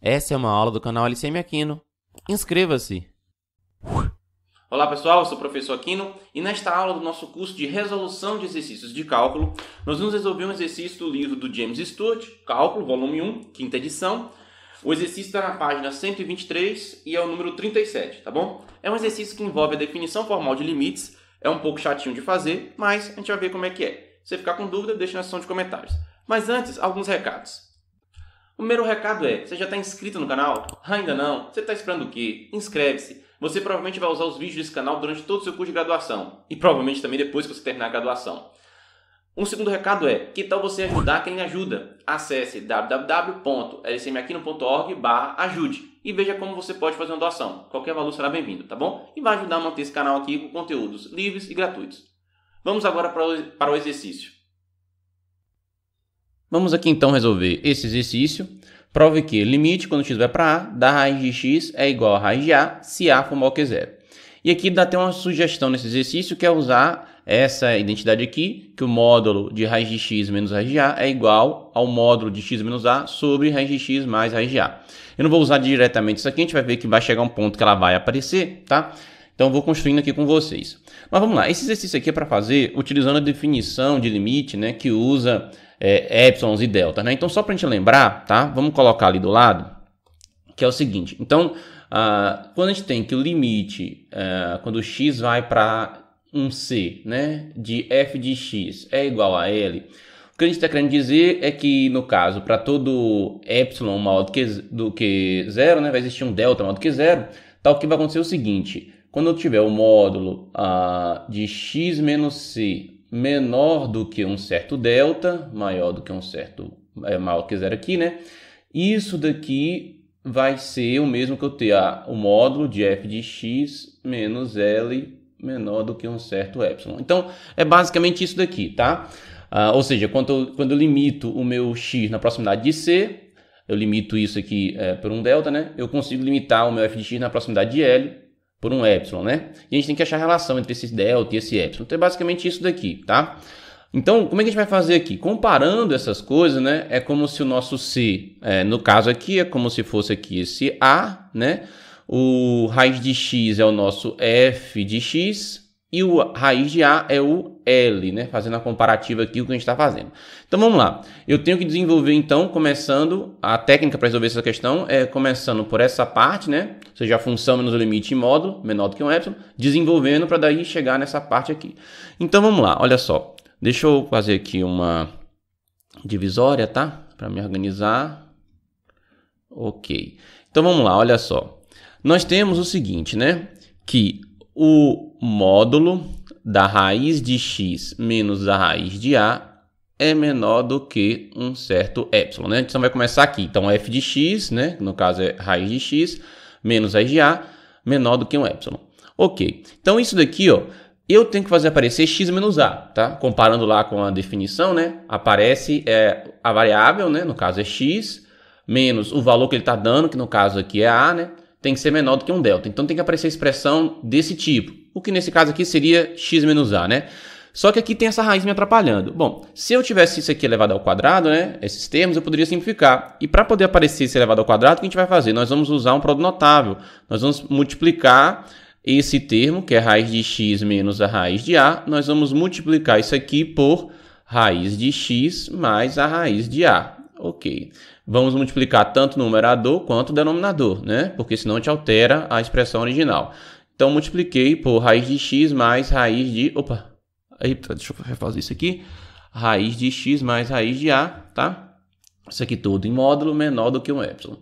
Essa é uma aula do canal LCM Aquino. Inscreva-se! Olá pessoal, eu sou o professor Aquino e nesta aula do nosso curso de resolução de exercícios de cálculo, nós vamos resolver um exercício do livro do James Stewart, Cálculo, volume 1, quinta edição. O exercício está na página 123 e é o número 37, tá bom? É um exercício que envolve a definição formal de limites, é um pouco chatinho de fazer, mas a gente vai ver como é que é. Se você ficar com dúvida, deixa na seção de comentários. Mas antes, alguns recados. O primeiro recado é: você já está inscrito no canal? Ah, ainda não? Você está esperando o quê? Inscreve-se. Você provavelmente vai usar os vídeos desse canal durante todo o seu curso de graduação e provavelmente também depois que você terminar a graduação. Um segundo recado é: que tal você ajudar quem ajuda? Acesse www.lcmaquino.org/ajude e veja como você pode fazer uma doação. Qualquer valor será bem-vindo, tá bom? E vai ajudar a manter esse canal aqui com conteúdos livres e gratuitos. Vamos agora para o exercício. Vamos aqui então resolver esse exercício. Prove que limite quando x vai para a da raiz de x é igual a raiz de a se a for maior que zero. E aqui dá até uma sugestão nesse exercício que é usar essa identidade aqui, que o módulo de raiz de x menos raiz de a é igual ao módulo de x menos a sobre raiz de x mais raiz de a. Eu não vou usar diretamente isso aqui, a gente vai ver que vai chegar um ponto que ela vai aparecer, tá? Então, vou construindo aqui com vocês. Mas vamos lá, esse exercício aqui é para fazer utilizando a definição de limite, né, que usa é, epsilons e delta, né? Então, só para a gente lembrar, tá? Vamos colocar ali do lado, que é o seguinte. Então, ah, quando a gente tem que o limite, ah, quando x vai para um c, né, de f de x é igual a L, o que a gente está querendo dizer é que, no caso, para todo epsilon maior do que, do que zero, né, vai existir um delta maior do que zero, tal tá, que vai acontecer é o seguinte, quando eu tiver o módulo ah, de x menos c menor do que um certo delta, maior do que um certo é, maior que zero aqui, né? Isso daqui vai ser o mesmo que eu ter a o módulo de f de x menos l menor do que um certo epsilon. Então, é basicamente isso daqui, tá? Ah, ou seja, quando eu, quando eu limito o meu x na proximidade de c, eu limito isso aqui é, por um delta, né? Eu consigo limitar o meu f de x na proximidade de L por um epsilon, né? E a gente tem que achar a relação entre esse delta e esse epsilon. Então é basicamente isso daqui, tá? Então, como é que a gente vai fazer aqui? Comparando essas coisas, né? É como se o nosso C, é, no caso aqui, é como se fosse aqui esse A, né? O raiz de X é o nosso F de X e o raiz de A é o L, né? Fazendo a comparativa aqui o que a gente está fazendo. Então vamos lá. Eu tenho que desenvolver então, começando a técnica para resolver essa questão é começando por essa parte, né? Ou seja, a função menos o limite em módulo menor do que um epsilon, desenvolvendo para daí chegar nessa parte aqui. Então vamos lá. Olha só. Deixa eu fazer aqui uma divisória, tá? Para me organizar. Ok. Então vamos lá. Olha só. Nós temos o seguinte, né? Que o módulo da raiz de x menos a raiz de a é menor do que um certo epsilon, né? Então vai começar aqui. Então f de x, né, no caso é raiz de x menos raiz de a menor do que um epsilon. OK. Então isso daqui, ó, eu tenho que fazer aparecer x menos a, tá? Comparando lá com a definição, né? Aparece é, a variável, né, no caso é x menos o valor que ele está dando, que no caso aqui é a, né? Tem que ser menor do que um delta. Então tem que aparecer a expressão desse tipo, o que nesse caso aqui seria x menos a, né? Só que aqui tem essa raiz me atrapalhando. Bom, se eu tivesse isso aqui elevado ao quadrado, né, esses termos, eu poderia simplificar. E para poder aparecer esse elevado ao quadrado, o que a gente vai fazer? Nós vamos usar um produto notável. Nós vamos multiplicar esse termo, que é raiz de x menos a raiz de a, nós vamos multiplicar isso aqui por raiz de x mais a raiz de a. Ok. Vamos multiplicar tanto o numerador quanto o denominador, né? Porque senão a gente altera a expressão original. Então, multipliquei por raiz de x mais raiz de... Opa! Eita, deixa eu refazer isso aqui. Raiz de x mais raiz de a, tá? Isso aqui tudo em módulo menor do que um epsilon.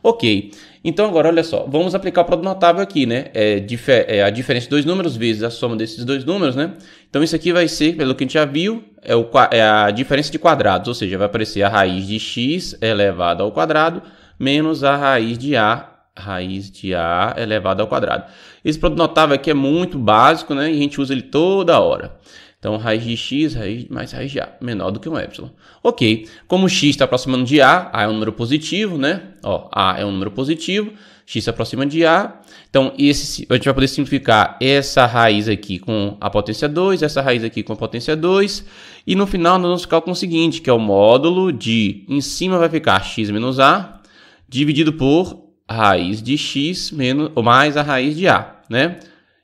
Ok, então agora olha só, vamos aplicar o produto notável aqui, né? É, é a diferença de dois números vezes a soma desses dois números, né? Então isso aqui vai ser, pelo que a gente já viu, é, o, é a diferença de quadrados, ou seja, vai aparecer a raiz de x elevado ao quadrado menos a raiz de a raiz de A elevado ao quadrado. Esse produto notável aqui é muito básico, né? E a gente usa ele toda hora. Então, raiz de x raiz mais raiz de a, menor do que um epsilon. Ok, como x está aproximando de a, a é um número positivo, né? Ó, a é um número positivo, x se aproxima de a. Então, esse, a gente vai poder simplificar essa raiz aqui com a potência 2, essa raiz aqui com a potência 2. E no final, nós vamos ficar com o seguinte, que é o módulo de, em cima vai ficar x menos a, dividido por raiz de x menos, ou mais a raiz de a, né?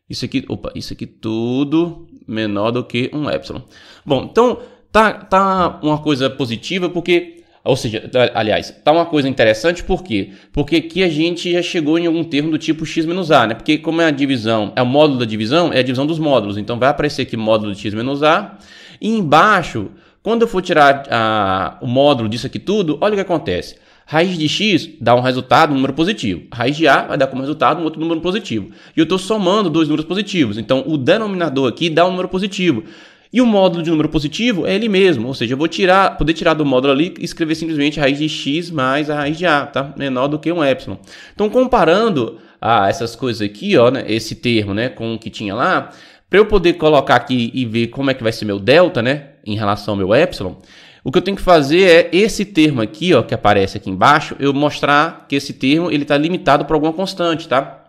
Isso aqui, opa, isso aqui tudo menor do que um epsilon. Bom, então tá, tá uma coisa positiva porque, ou seja, aliás, tá uma coisa interessante por quê? Porque aqui a gente já chegou em algum termo do tipo x menos a, né? Porque como é a divisão, é o módulo da divisão, é a divisão dos módulos. Então vai aparecer aqui módulo de x menos a e embaixo, quando eu for tirar a, o módulo disso aqui tudo, olha o que acontece. Raiz de x dá um resultado, um número positivo. Raiz de a vai dar como resultado um outro número positivo. E eu estou somando dois números positivos. Então, o denominador aqui dá um número positivo. E o módulo de número positivo é ele mesmo, ou seja, eu vou tirar, poder tirar do módulo ali e escrever simplesmente a raiz de x mais a raiz de a, tá? Menor do que um epsilon. Então, comparando ah, essas coisas aqui, ó, né, esse termo, né, com o que tinha lá, para eu poder colocar aqui e ver como é que vai ser meu delta, né, em relação ao meu epsilon, o que eu tenho que fazer é esse termo aqui, ó, que aparece aqui embaixo, eu mostrar que esse termo ele está limitado por alguma constante, tá?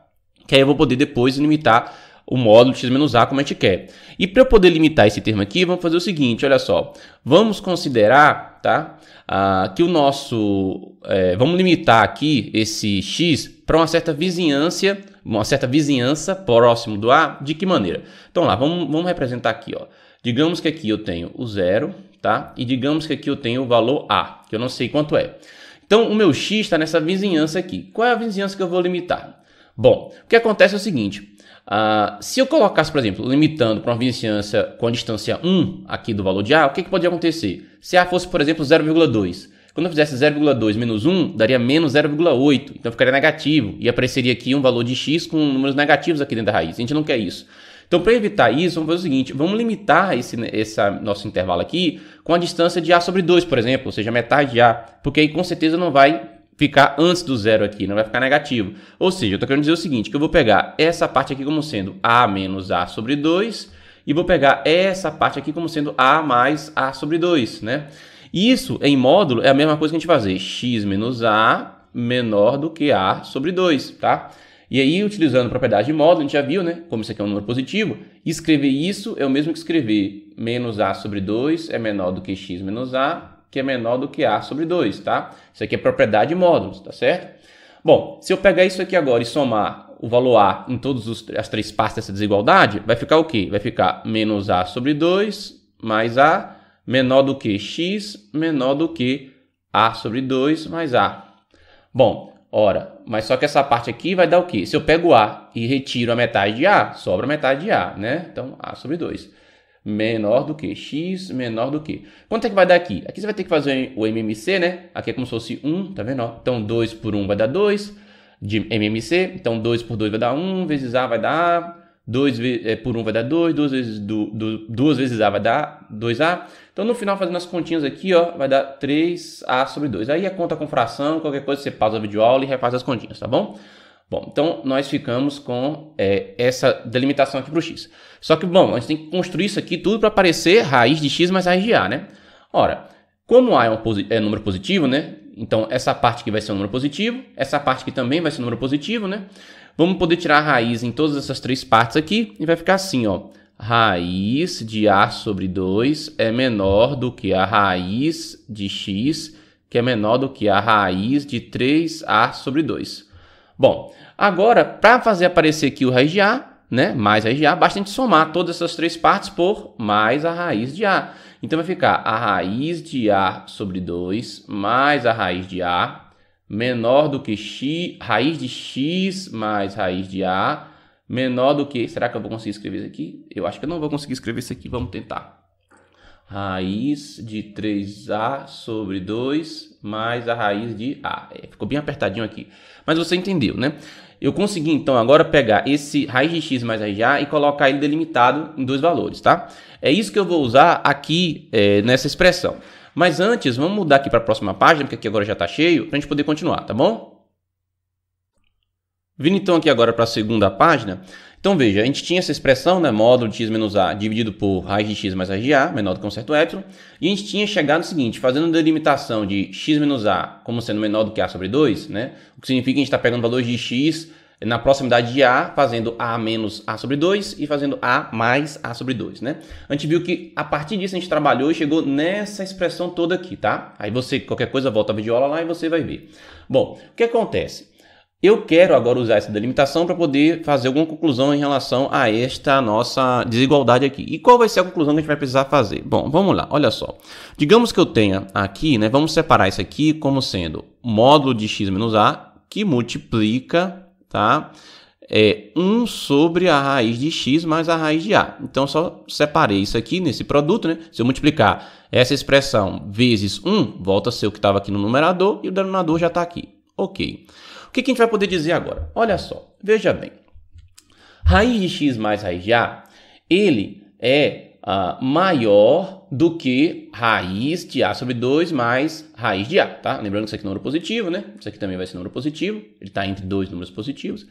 Que aí eu vou poder depois limitar o módulo x-a menos como a gente quer. E para eu poder limitar esse termo aqui, vamos fazer o seguinte, olha só. Vamos considerar, tá? Ah, que o nosso... É, vamos limitar aqui esse x para uma certa vizinhança, uma certa vizinhança próximo do a, de que maneira? Então lá, vamos, vamos representar aqui, ó. Digamos que aqui eu tenho o zero, tá? E digamos que aqui eu tenho o valor A, que eu não sei quanto é. Então, o meu x está nessa vizinhança aqui. Qual é a vizinhança que eu vou limitar? Bom, o que acontece é o seguinte. Uh, se eu colocasse, por exemplo, limitando para uma vizinhança com a distância 1 aqui do valor de A, o que, que poderia acontecer? Se A fosse, por exemplo, 0,2. Quando eu fizesse 0,2 menos 1, daria menos 0,8. Então, ficaria negativo. E apareceria aqui um valor de x com números negativos aqui dentro da raiz. A gente não quer isso. Então, para evitar isso, vamos fazer o seguinte: vamos limitar esse, esse nosso intervalo aqui com a distância de A sobre 2, por exemplo, ou seja, metade de A, porque aí com certeza não vai ficar antes do zero aqui, não vai ficar negativo. Ou seja, eu estou querendo dizer o seguinte, que eu vou pegar essa parte aqui como sendo A menos A sobre 2 e vou pegar essa parte aqui como sendo A mais A sobre 2, né? Isso em módulo é a mesma coisa que a gente fazer x menos A menor do que A sobre 2, tá? E aí, utilizando a propriedade de módulo, a gente já viu, né? Como isso aqui é um número positivo, escrever isso é o mesmo que escrever menos a sobre 2 é menor do que x menos a, que é menor do que a sobre 2, tá? Isso aqui é propriedade de módulos, tá certo? Bom, se eu pegar isso aqui agora e somar o valor a em todas as três partes dessa desigualdade, vai ficar o quê? Vai ficar menos a sobre 2 mais a menor do que x menor do que a sobre 2 mais a. Bom, Ora, mas só que essa parte aqui vai dar o quê? Se eu pego A e retiro a metade de A, sobra metade de A, né? Então, A sobre 2. Menor do que X, menor do que. Quanto é que vai dar aqui? Aqui você vai ter que fazer o MMC, né? Aqui é como se fosse 1, tá vendo? Então, 2 por 1 vai dar 2 de MMC. Então, 2 por 2 vai dar 1, vezes A vai dar A. 2 é, por 1 vai dar 2, 2 vezes, du, 2 vezes A vai dar 2A. Então, no final, fazendo as continhas aqui, ó, vai dar 3A sobre 2. Aí a conta com fração, qualquer coisa, você pausa a videoaula e refaz as continhas, tá bom? Bom, então nós ficamos com é, essa delimitação aqui para o x. Só que, bom, a gente tem que construir isso aqui tudo para parecer raiz de x mais raiz de a, né? Ora, como a é um, é um número positivo, né? Então essa parte aqui vai ser um número positivo, essa parte aqui também vai ser um número positivo, né? Vamos poder tirar a raiz em todas essas três partes aqui e vai ficar assim, ó raiz de A sobre 2 é menor do que a raiz de X, que é menor do que a raiz de 3A sobre 2. Bom, agora, para fazer aparecer aqui o raiz de A, né, mais raiz de A, basta a gente somar todas essas três partes por mais a raiz de A. Então, vai ficar a raiz de A sobre 2 mais a raiz de A menor do que x, raiz de x mais raiz de A menor do que. Será que eu vou conseguir escrever isso aqui? Eu acho que eu não vou conseguir escrever isso aqui. Vamos tentar. Raiz de 3A sobre 2 mais a raiz de A. É, ficou bem apertadinho aqui. Mas você entendeu, né? Eu consegui então agora pegar esse raiz de x mais raiz de a e colocar ele delimitado em dois valores, tá? É isso que eu vou usar aqui é, nessa expressão. Mas antes, vamos mudar aqui para a próxima página, porque aqui agora já está cheio, para a gente poder continuar, tá bom? Vindo então aqui agora para a segunda página, então veja, a gente tinha essa expressão, né, módulo de x menos a dividido por raiz de x mais raiz de a, menor do que um certo epsilon, e a gente tinha chegado no seguinte, fazendo a delimitação de x menos a como sendo menor do que a sobre 2, né, o que significa que a gente está pegando valores de x na proximidade de a, fazendo a menos a sobre 2 e fazendo a mais a sobre 2, né. A gente viu que a partir disso a gente trabalhou e chegou nessa expressão toda aqui, tá? Aí você, qualquer coisa, volta a videoaula lá e você vai ver. Bom, o que acontece? Eu quero agora usar essa delimitação para poder fazer alguma conclusão em relação a esta nossa desigualdade aqui. E qual vai ser a conclusão que a gente vai precisar fazer? Bom, vamos lá, olha só. Digamos que eu tenha aqui, né, vamos separar isso aqui como sendo módulo de x menos a que multiplica, tá? É 1 sobre a raiz de x mais a raiz de a. Então, só separei isso aqui nesse produto, né? Se eu multiplicar essa expressão vezes 1, volta a ser o que estava aqui no numerador e o denominador já está aqui. Ok. O que, que a gente vai poder dizer agora? Olha só, veja bem. Raiz de x mais raiz de a, ele é uh, maior do que raiz de a sobre 2 mais raiz de a, tá? Lembrando que isso aqui é número positivo, né? Isso aqui também vai ser número positivo, ele está entre dois números positivos.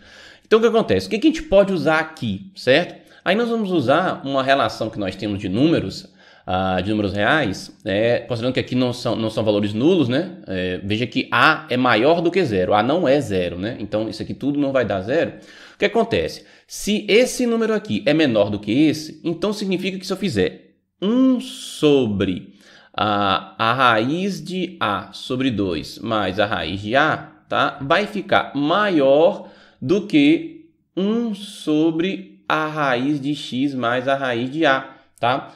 Então, o que acontece? O que, que a gente pode usar aqui, certo? Aí nós vamos usar uma relação que nós temos de números uh, de números reais, é, considerando que aqui não são, não são valores nulos, né? É, veja que A é maior do que zero. A não é zero, né? Então isso aqui tudo não vai dar zero. O que acontece? Se esse número aqui é menor do que esse, então significa que se eu fizer 1 sobre a, a raiz de A sobre 2 mais a raiz de A, tá? vai ficar maior do que 1 sobre a raiz de x mais a raiz de a, tá?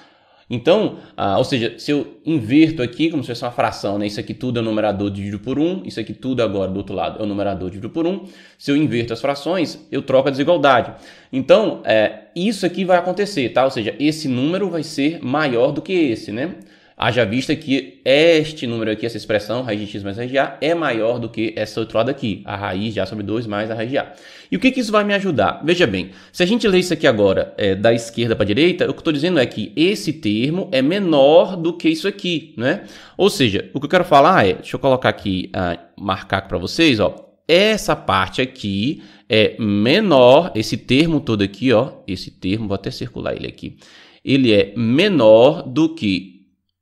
Então, ah, ou seja, se eu inverto aqui como se fosse uma fração, né? isso aqui tudo é o numerador dividido por 1, isso aqui tudo agora do outro lado é o numerador dividido por 1, se eu inverto as frações, eu troco a desigualdade. Então, é, isso aqui vai acontecer, tá? ou seja, esse número vai ser maior do que esse, né? Haja vista que este número aqui, essa expressão, raiz de x mais raiz de a, é maior do que essa outra lado aqui, a raiz de a sobre 2 mais a raiz de a. E o que, que isso vai me ajudar? Veja bem, se a gente lê isso aqui agora é, da esquerda para a direita, o que eu estou dizendo é que esse termo é menor do que isso aqui, né? Ou seja, o que eu quero falar é, deixa eu colocar aqui, ah, marcar para vocês, ó, essa parte aqui é menor, esse termo todo aqui, ó, esse termo, vou até circular ele aqui, ele é menor do que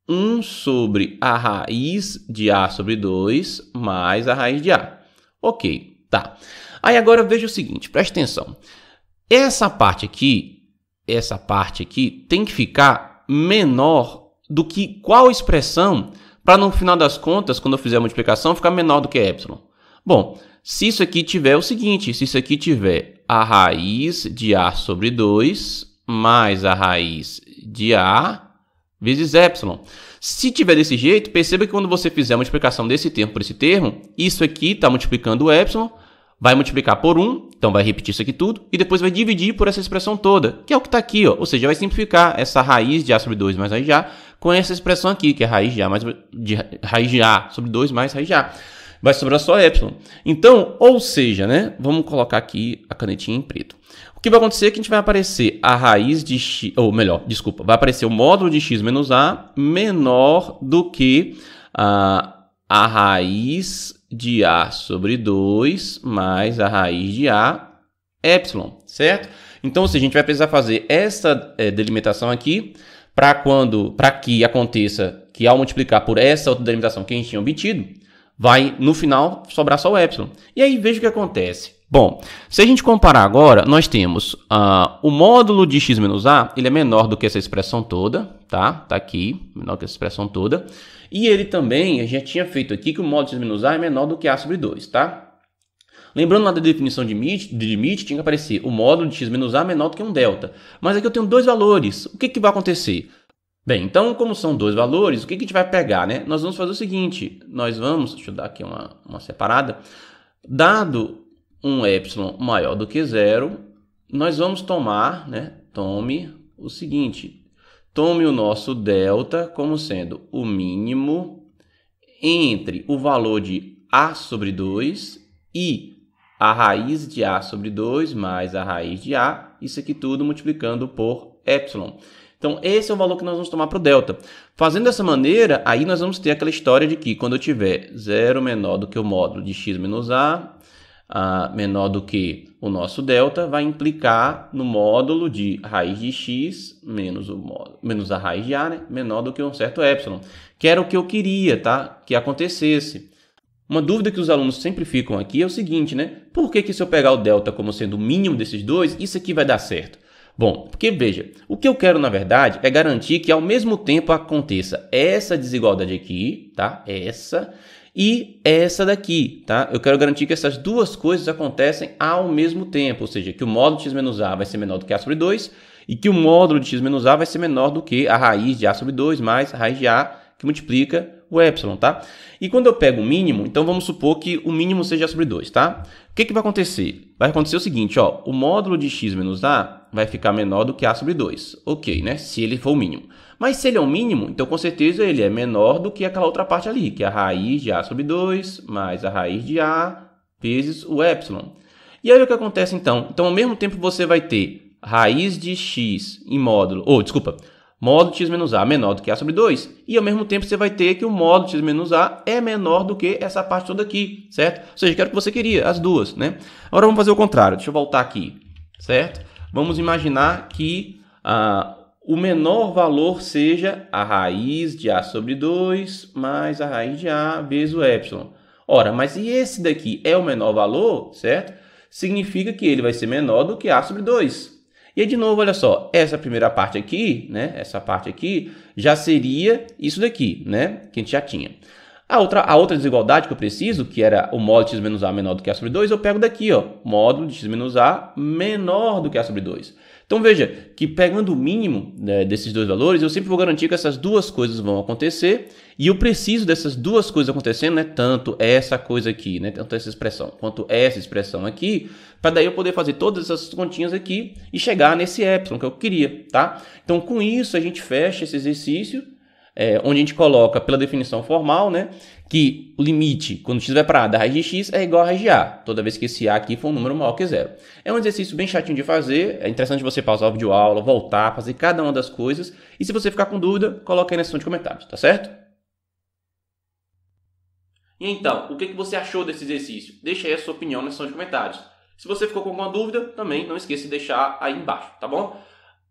1 sobre a raiz de A sobre 2 mais a raiz de A. Ok, tá. Aí agora veja o seguinte, preste atenção. Essa parte aqui, essa parte aqui tem que ficar menor do que qual expressão para no final das contas, quando eu fizer a multiplicação, ficar menor do que epsilon. Bom, se isso aqui tiver o seguinte, se isso aqui tiver a raiz de A sobre 2 mais a raiz de A vezes epsilon. Se tiver desse jeito, perceba que quando você fizer a multiplicação desse termo por esse termo, isso aqui está multiplicando o epsilon, vai multiplicar por 1, então vai repetir isso aqui tudo, e depois vai dividir por essa expressão toda, que é o que está aqui, ó. ou seja, vai simplificar essa raiz de A sobre 2 mais raiz de A com essa expressão aqui, que é raiz de A, mais, de, raiz de A sobre 2 mais raiz de A. Vai sobrar só epsilon. Então, ou seja, né? Vamos colocar aqui a canetinha em preto que vai acontecer é que a gente vai aparecer a raiz de x, ou melhor, desculpa, vai aparecer o módulo de x menos a menor do que a, a raiz de a sobre 2 mais a raiz de a epsilon, certo? Então, se assim, a gente vai precisar fazer essa é, delimitação aqui para quando, para que aconteça que ao multiplicar por essa outra delimitação que a gente tinha obtido, vai no final sobrar só o epsilon. E aí veja o que acontece. Bom, se a gente comparar agora, nós temos uh, o módulo de x-a, menos ele é menor do que essa expressão toda, tá? Tá aqui, menor que essa expressão toda. E ele também, a gente tinha feito aqui que o módulo de x-a menos é menor do que a sobre 2, tá? lembrando lá da definição de limite de limite tinha que aparecer o módulo de x-a menos é menor do que um delta. Mas aqui eu tenho dois valores, o que, que vai acontecer? Bem, então, como são dois valores, o que, que a gente vai pegar, né? Nós vamos fazer o seguinte, nós vamos, deixa eu dar aqui uma, uma separada, dado um epsilon maior do que zero, nós vamos tomar, né? Tome o seguinte: tome o nosso delta como sendo o mínimo entre o valor de a sobre 2 e a raiz de a sobre 2 mais a raiz de a, isso aqui tudo multiplicando por epsilon. Então, esse é o valor que nós vamos tomar para o delta. Fazendo dessa maneira, aí nós vamos ter aquela história de que quando eu tiver zero menor do que o módulo de x menos a, uh, menor do que o nosso delta vai implicar no módulo de raiz de x menos, o módulo, menos a raiz de a, né? menor do que um certo epsilon, que era o que eu queria tá? que acontecesse. Uma dúvida que os alunos sempre ficam aqui é o seguinte, né? Por que, que se eu pegar o delta como sendo o mínimo desses dois, isso aqui vai dar certo? Bom, porque veja, o que eu quero na verdade é garantir que ao mesmo tempo aconteça essa desigualdade aqui, tá? Essa e essa daqui, tá? Eu quero garantir que essas duas coisas acontecem ao mesmo tempo, ou seja, que o módulo de x-a menos vai ser menor do que a sobre 2 e que o módulo de x-a menos vai ser menor do que a raiz de a sobre 2 mais a raiz de a que multiplica o epsilon, tá? E quando eu pego o mínimo, então vamos supor que o mínimo seja a sobre 2, tá? O que, que vai acontecer? Vai acontecer o seguinte, ó, o módulo de x menos a vai ficar menor do que a sobre 2, ok, né? Se ele for o mínimo. Mas se ele é um mínimo, então com certeza ele é menor do que aquela outra parte ali, que é a raiz de A sobre 2 mais a raiz de A vezes o epsilon. E aí o que acontece então? Então ao mesmo tempo você vai ter raiz de x em módulo, ou desculpa, módulo de x menos a menor do que a sobre 2, e ao mesmo tempo você vai ter que o módulo de x menos a é menor do que essa parte toda aqui, certo? Ou seja, que era o que você queria, as duas, né? Agora vamos fazer o contrário, deixa eu voltar aqui, certo? Vamos imaginar que a ah, o menor valor seja a raiz de A sobre 2 mais a raiz de A vezes o epsilon. Ora, mas e esse daqui é o menor valor, certo? Significa que ele vai ser menor do que A sobre 2. E aí, de novo, olha só, essa primeira parte aqui, né? Essa parte aqui já seria isso daqui, né? Que a gente já tinha. A outra, a outra desigualdade que eu preciso, que era o módulo de x menos a menor do que a sobre 2, eu pego daqui, ó, módulo de x menos a menor do que a sobre 2. Então veja que pegando o mínimo né, desses dois valores, eu sempre vou garantir que essas duas coisas vão acontecer e eu preciso dessas duas coisas acontecendo, né? Tanto essa coisa aqui, né? Tanto essa expressão quanto essa expressão aqui, para daí eu poder fazer todas essas continhas aqui e chegar nesse epsilon que eu queria, tá? Então com isso a gente fecha esse exercício é, onde a gente coloca pela definição formal, né, que o limite, quando x vai para a da raiz de x, é igual a raiz de a, toda vez que esse a aqui for um número maior que zero. É um exercício bem chatinho de fazer, é interessante você pausar o vídeo aula, voltar, fazer cada uma das coisas, e se você ficar com dúvida, coloca aí na seção de comentários, tá certo? E então, o que, que você achou desse exercício? Deixa aí a sua opinião na seção de comentários. Se você ficou com alguma dúvida, também não esqueça de deixar aí embaixo, tá bom?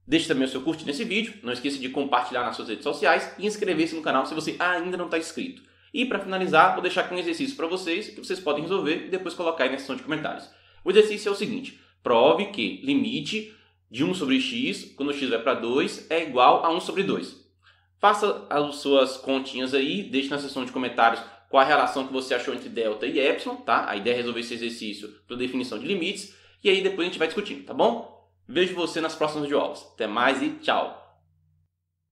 Deixe também o seu curtir nesse vídeo, não esqueça de compartilhar nas suas redes sociais e inscrever-se no canal se você ainda não está inscrito. E para finalizar, vou deixar aqui um exercício para vocês que vocês podem resolver e depois colocar aí na seção de comentários. O exercício é o seguinte: prove que limite de 1 sobre x, quando x vai para 2, é igual a 1 sobre 2. Faça as suas continhas aí, deixe na seção de comentários qual a relação que você achou entre delta e epsilon, tá? A ideia é resolver esse exercício pela definição de limites e aí depois a gente vai discutindo, tá bom? Vejo você nas próximas videoaulas. Até mais e tchau!